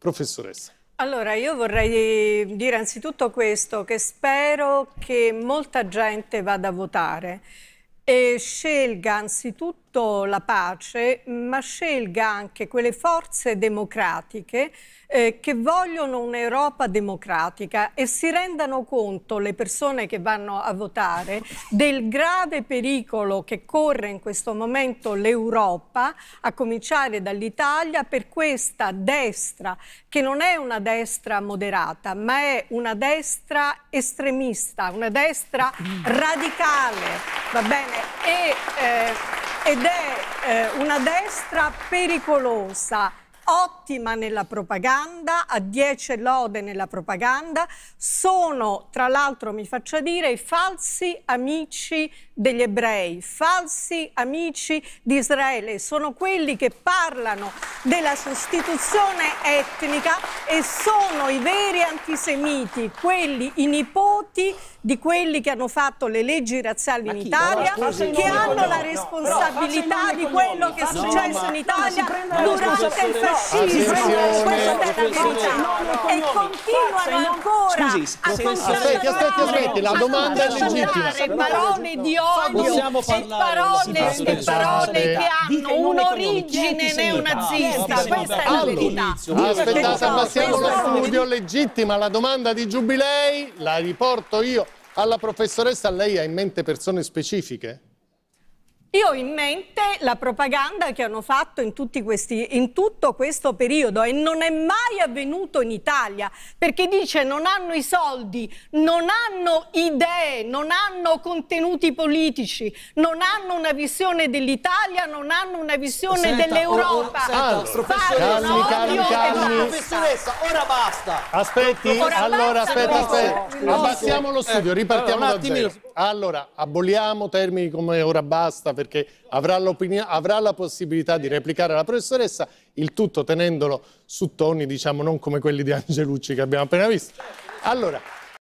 Professoressa. Allora, io vorrei dire anzitutto questo, che spero che molta gente vada a votare, e scelga anzitutto la pace, ma scelga anche quelle forze democratiche eh, che vogliono un'Europa democratica e si rendano conto le persone che vanno a votare del grave pericolo che corre in questo momento l'Europa, a cominciare dall'Italia, per questa destra che non è una destra moderata, ma è una destra estremista, una destra radicale. Va bene? e, eh, ed è eh, una destra pericolosa ottima nella propaganda, a 10 lode nella propaganda, sono tra l'altro, mi faccia dire, i falsi amici degli ebrei, falsi amici di Israele, sono quelli che parlano della sostituzione etnica e sono i veri antisemiti, quelli, i nipoti di quelli che hanno fatto le leggi razziali in Italia, no, che hanno la responsabilità no, di quello che è successo in Italia durante il fascismo razzismo, e continuano ancora a aspetti, aspetti, aspetti, la domanda è legittima. parole di odio e parole, parole che hanno un'origine neonazista, questa è la Aspettate, passiamo allo studio, legittima la domanda di Giubilei, la riporto io alla professoressa, lei ha in mente persone specifiche? Io ho in mente la propaganda che hanno fatto in, questi, in, tutto questo periodo e non è mai avvenuto in Italia perché dice non hanno i soldi, non hanno idee, non hanno contenuti politici, non hanno una visione dell'Italia, non hanno una visione dell'Europa. Oh, oh, professoressa, calmi, calmi, professoressa, ora basta. Aspetti, ora allora basta, aspetta, aspetta. No. Abbassiamo lo studio, eh, ripartiamo allora, da zero. Allora, aboliamo termini come ora basta perché avrà, avrà, la possibilità di replicare la professoressa, il tutto tenendolo su toni, diciamo, non come quelli di Angelucci che abbiamo appena visto. Allora,